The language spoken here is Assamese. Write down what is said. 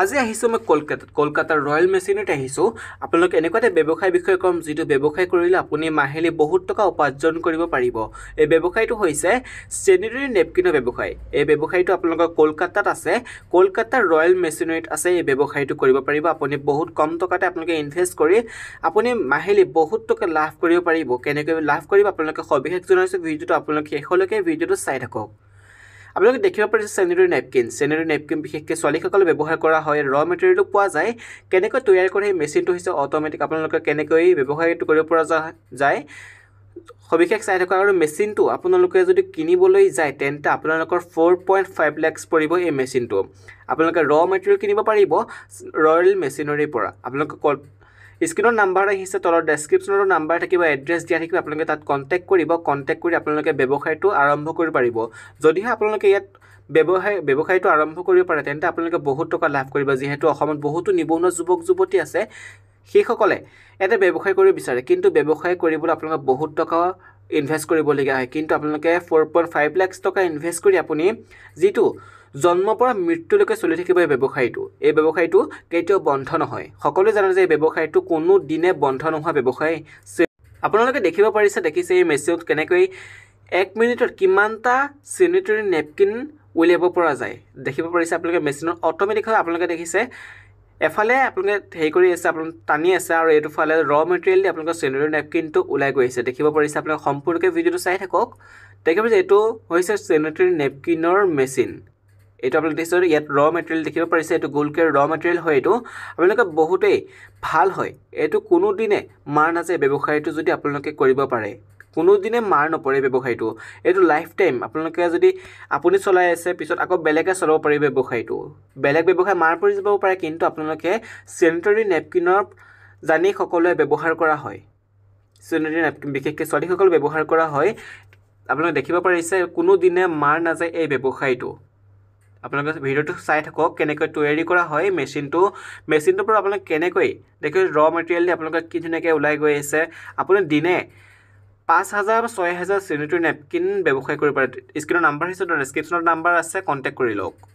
আজি আহিছোঁ মই কলকাতাত কলকাতাৰ ৰয়েল মেচিনত আহিছোঁ আপোনালোকে এনেকুৱা এটা ব্যৱসায় বিষয়ে ক'ম যিটো ব্যৱসায় কৰিলে আপুনি মাহিলী বহুত টকা উপাৰ্জন কৰিব পাৰিব এই ব্যৱসায়টো হৈছে চেনিটৰী নেপকিনৰ ব্যৱসায় এই ব্যৱসায়টো আপোনালোকৰ কলকাতাত আছে কলকাতাৰ ৰয়েল মেচিনত আছে এই ব্যৱসায়টো কৰিব পাৰিব আপুনি বহুত কম টকাতে আপোনালোকে ইনভেষ্ট কৰি আপুনি মাহিলী বহুত টকা লাভ কৰিব পাৰিব কেনেকৈ লাভ কৰিব আপোনালোকে সবিশেষ জনাইছোঁ ভিডিঅ'টো আপোনালোকে শেষলৈকে ভিডিঅ'টো চাই থাকক আপোনালোকে দেখিব পাৰিছে চেনেৰী নেপকিন চেনেৰী নেপকিন বিশেষকৈ ছোৱালীসকলে ব্যৱহাৰ কৰা হয় ৰ মেটেৰিয়েলো পোৱা যায় কেনেকৈ তৈয়াৰ কৰে সেই মেচিনটো হৈছে অট'মেটিক আপোনালোকে কেনেকৈ ব্যৱসায় কৰিব পৰা যায় সবিশেষ চাই থকা আৰু মেচিনটো আপোনালোকে যদি কিনিবলৈ যায় তেন্তে আপোনালোকৰ ফ'ৰ পইণ্ট ফাইভ লেক্স পৰিব এই মেচিনটো আপোনালোকে ৰ মেটেৰিয়েল কিনিব পাৰিব ৰয়েল মেচিনৰীৰ পৰা আপোনালোকে কল স্ক্ৰীণৰ নাম্বাৰ আহিছে তলৰ ডেছক্ৰিপশ্যনৰ নাম্বাৰ থাকিব এড্ৰেছ দিয়া থাকিব আপোনালোকে তাত কণ্টেক্ট কৰিব কণ্টেক্ট কৰি আপোনালোকে ব্যৱসায়টো আৰম্ভ কৰিব পাৰিব যদিহে আপোনালোকে ইয়াত ব্যৱসায় ব্যৱসায়টো আৰম্ভ কৰিব পাৰে তেন্তে আপোনালোকে বহুত টকা লাভ কৰিব যিহেতু অসমত বহুতো নিবনুৱা যুৱক যুৱতী আছে সেইসকলে এটা ব্যৱসায় কৰিব বিচাৰে কিন্তু ব্যৱসায় কৰিবলৈ আপোনালোকে বহুত টকা ইনভেষ্ট কৰিবলগীয়া হয় কিন্তু আপোনালোকে ফ'ৰ পইণ্ট ফাইভ লাখছ টকা ইনভেষ্ট কৰি আপুনি যিটো জন্মৰ পৰা মৃত্যুলৈকে চলি থাকিব এই ব্যৱসায়টো এই ব্যৱসায়টো কেতিয়াও বন্ধ নহয় সকলোৱে জানে যে এই ব্যৱসায়টো কোনো দিনে বন্ধ নোহোৱা ব্যৱসায় আপোনালোকে দেখিব পাৰিছে দেখিছে এই মেচিনত কেনেকৈ এক মিনিটত কিমানটা চেনিটেৰী নেপকিন উলিয়াব পৰা যায় দেখিব পাৰিছে আপোনালোকে মেচিনত অট'মেটিক হয় আপোনালোকে দেখিছে এফালে আপোনালোকে হেৰি কৰি আছে আপোনালোকে টানি আছে আৰু এইটো ফালে ৰ মেটেৰিয়েল দি আপোনালোকৰ চেনিটৰি নেপকিনটো ওলাই গৈ আছে দেখিব পাৰিছে আপোনালোকে সম্পূৰ্ণকৈ ভিডিঅ'টো চাই থাকক দেখিব যে এইটো হৈছে চেনিটেৰি নেপকিনৰ মেচিন এইটো আপোনালোকে দেখিছে ইয়াত ৰ মেটেৰিয়েল দেখিব পাৰিছে এইটো গোলকে ৰ মেটেৰিয়েল হয় এইটো আপোনালোকে বহুতেই ভাল হয় এইটো কোনোদিনে মাৰ নাযায় ব্যৱসায়টো যদি আপোনালোকে কৰিব পাৰে কোনোদিনে মাৰ নপৰে ব্যৱসায়টো এইটো লাইফ টাইম আপোনালোকে যদি আপুনি চলাই আছে পিছত আকৌ বেলেগে চলাব পাৰি ব্যৱসায়টো বেলেগ ব্যৱসায় মাৰ পৰি যাব পাৰে কিন্তু আপোনালোকে চেনিটৰী নেপকিনৰ জানি সকলোৱে ব্যৱহাৰ কৰা হয় চেনিটৰী নেপকিন বিশেষকৈ ছোৱালীসকল ব্যৱহাৰ কৰা হয় আপোনালোকে দেখিব পাৰিছে কোনোদিনে মাৰ নাযায় এই ব্যৱসায়টো আপোনালোকে ভিডিঅ'টো চাই থাকক কেনেকৈ তৈয়াৰী কৰা হয় মেচিনটো মেচিনটোৰ পৰা আপোনালোকে কেনেকৈ দেখিছোঁ ৰ মেটেৰিয়েল দি আপোনালোকে কি ধুনীয়াকৈ ওলাই গৈ আছে আপুনি দিনে পাঁচ হাজাৰ ছয় হাজাৰ চেনিটৰী নেপকিন ব্যৱসায় কৰিব পাৰে স্ক্ৰীণৰ নাম্বাৰ হিচাপে ডেছক্ৰিপশ্যনত নাম্বাৰ আছে কণ্টেক্ট কৰি লওক